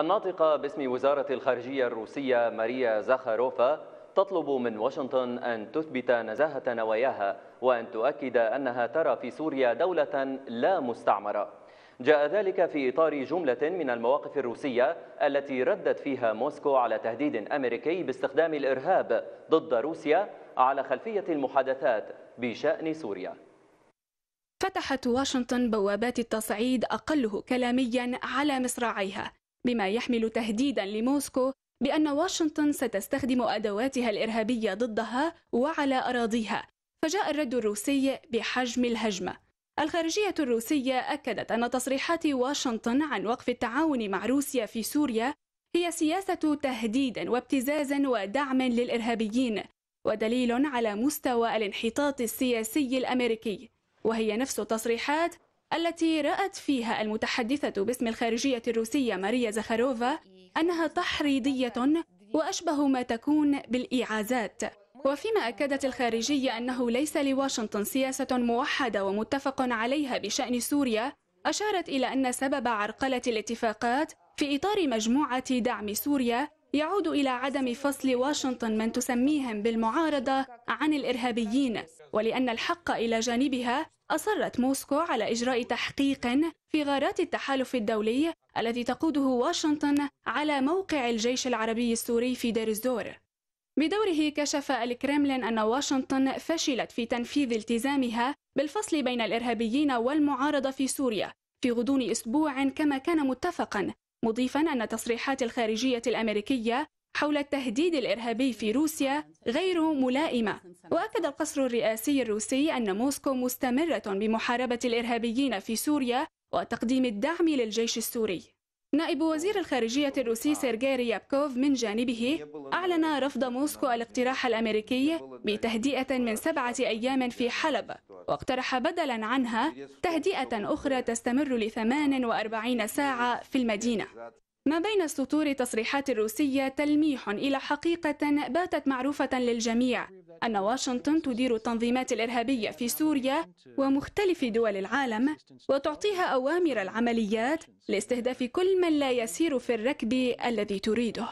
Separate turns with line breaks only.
الناطقة باسم وزارة الخارجية الروسية ماريا زاخاروفا تطلب من واشنطن أن تثبت نزاهة نواياها وأن تؤكد أنها ترى في سوريا دولة لا مستعمرة جاء ذلك في إطار جملة من المواقف الروسية التي ردت فيها موسكو على تهديد أمريكي باستخدام الإرهاب ضد روسيا على خلفية المحادثات بشأن سوريا
فتحت واشنطن بوابات التصعيد أقله كلاميا على مصراعيها بما يحمل تهديدا لموسكو بأن واشنطن ستستخدم أدواتها الإرهابية ضدها وعلى أراضيها فجاء الرد الروسي بحجم الهجمة الخارجية الروسية أكدت أن تصريحات واشنطن عن وقف التعاون مع روسيا في سوريا هي سياسة تهديد وابتزاز ودعم للإرهابيين ودليل على مستوى الانحطاط السياسي الأمريكي وهي نفس التصريحات التي رأت فيها المتحدثة باسم الخارجية الروسية ماريا زخاروفا أنها تحريضية وأشبه ما تكون بالإعازات وفيما أكدت الخارجية أنه ليس لواشنطن سياسة موحدة ومتفق عليها بشأن سوريا أشارت إلى أن سبب عرقلة الاتفاقات في إطار مجموعة دعم سوريا يعود إلى عدم فصل واشنطن من تسميهم بالمعارضة عن الإرهابيين ولأن الحق إلى جانبها أصرت موسكو على إجراء تحقيق في غارات التحالف الدولي الذي تقوده واشنطن على موقع الجيش العربي السوري في دير الزور بدوره كشف الكرملين أن واشنطن فشلت في تنفيذ التزامها بالفصل بين الإرهابيين والمعارضة في سوريا في غضون أسبوع كما كان متفقا مضيفا أن تصريحات الخارجية الأمريكية حول التهديد الإرهابي في روسيا غير ملائمة وأكد القصر الرئاسي الروسي أن موسكو مستمرة بمحاربة الإرهابيين في سوريا وتقديم الدعم للجيش السوري نائب وزير الخارجية الروسي سيرجي ريابكوف من جانبه أعلن رفض موسكو الاقتراح الأمريكي بتهدئة من سبعة أيام في حلب واقترح بدلا عنها تهدئة أخرى تستمر ل 48 ساعة في المدينة ما بين سطور تصريحات الروسية تلميح إلى حقيقة باتت معروفة للجميع أن واشنطن تدير التنظيمات الإرهابية في سوريا ومختلف دول العالم وتعطيها أوامر العمليات لاستهداف كل من لا يسير في الركب الذي تريده